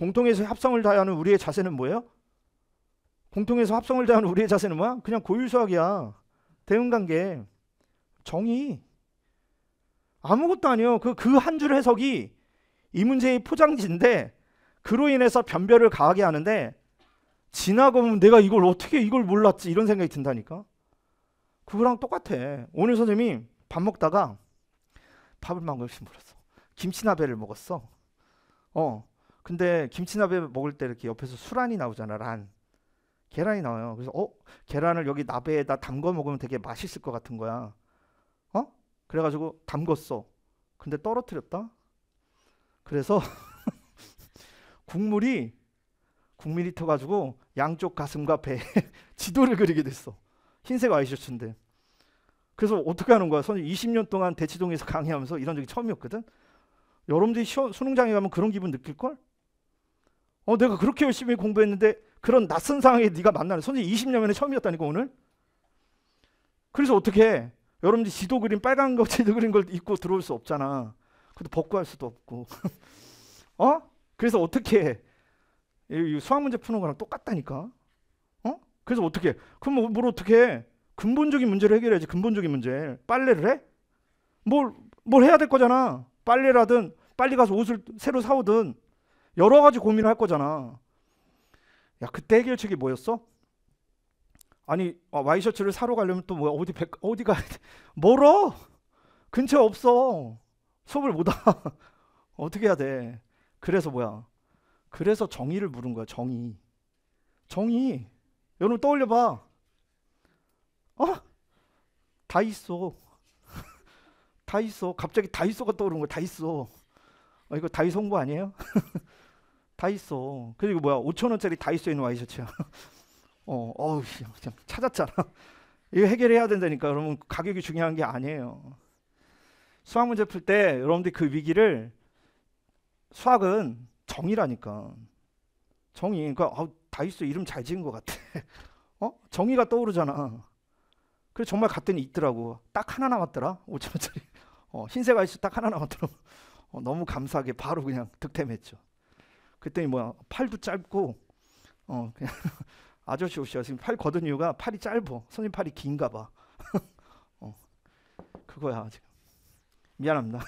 공통에서 합성을 다하는 우리의 자세는 뭐예요? 공통에서 합성을 다하는 우리의 자세는 뭐야? 그냥 고유수학이야. 대응관계. 정의. 아무것도 아니에요. 그 그 한 줄 해석이 이 문제의 포장지인데 그로 인해서 변별을 가하게 하는데 지나고 보면 내가 이걸 어떻게 이걸 몰랐지 이런 생각이 든다니까. 그거랑 똑같아. 오늘 선생님이 밥 먹다가 밥을 막 열심히 먹었어. 김치나베를 먹었어. 어. 근데 김치나베 먹을 때 이렇게 옆에서 수란이 나오잖아 란 계란이 나와요. 그래서 어 계란을 여기 나베에다 담궈 먹으면 되게 맛있을 것 같은 거야. 어? 그래가지고 담궜어. 근데 떨어뜨렸다. 그래서 국물이 국물이 터가지고 양쪽 가슴과 배에 지도를 그리게 됐어. 흰색 와이셔츠인데. 그래서 어떻게 하는 거야? 선생님 20년 동안 대치동에서 강의하면서 이런 적이 처음이었거든. 여러분들이 시험, 수능장에 가면 그런 기분 느낄걸? 어, 내가 그렇게 열심히 공부했는데 그런 낯선 상황에 네가 만나는 선생님 20년 만에 처음이었다니까 오늘. 그래서 어떻게 해? 여러분들 지도 그림 빨간 거 지도 그린 걸 입고 들어올 수 없잖아. 그래도복구할 수도 없고. 어? 그래서 어떻게 해? 이 수학 문제 푸는 거랑 똑같다니까. 어? 그래서 어떻게 해? 그럼 뭐, 뭘 어떻게 해? 근본적인 문제를 해결해야지. 근본적인 문제. 빨래를 해? 뭘 뭘 해야 될 거잖아. 빨래라든 빨리 가서 옷을 새로 사오든 여러 가지 고민을 할 거잖아. 야, 그때 해결책이 뭐였어? 아니, 아, 와이셔츠를 사러 가려면 또 뭐야? 어디 백, 어디 가? 야 돼? 멀어. 근처에 없어. 수업을 못 와. 어떻게 해야 돼? 그래서 뭐야? 그래서 정의를 물은 거야, 정의. 정의. 여러분 떠올려 봐. 어? 다 있어. 다 있어. 갑자기 다 있어가 떠오른 거야. 다 있어. 아, 이거 다이소 홍보 아니에요? 다이소. 그리고 뭐야? 5천 원짜리 다이소에 있는 와이셔츠야. 어, 어우, 그냥 찾았잖아. 이거 해결해야 된다니까. 그러면 가격이 중요한 게 아니에요. 수학 문제 풀 때 여러분들이 그 위기를 수학은 정의라니까. 정의. 그러니까 아우, 다이소 이름 잘 지은 것 같아. 어? 정의가 떠오르잖아. 그래서 정말 갔더니 있더라고. 딱 하나 남았더라. 5천 원짜리. 어, 흰색 아이스 딱 하나 남았더라고. 어, 너무 감사하게 바로 그냥 득템했죠. 그랬더니 뭐 팔도 짧고 어 그냥 아저씨 오이야 지금 팔 걷은 이유가 팔이 짧아 손님 팔이 긴가 봐. 어 그거야 지금 미안합니다.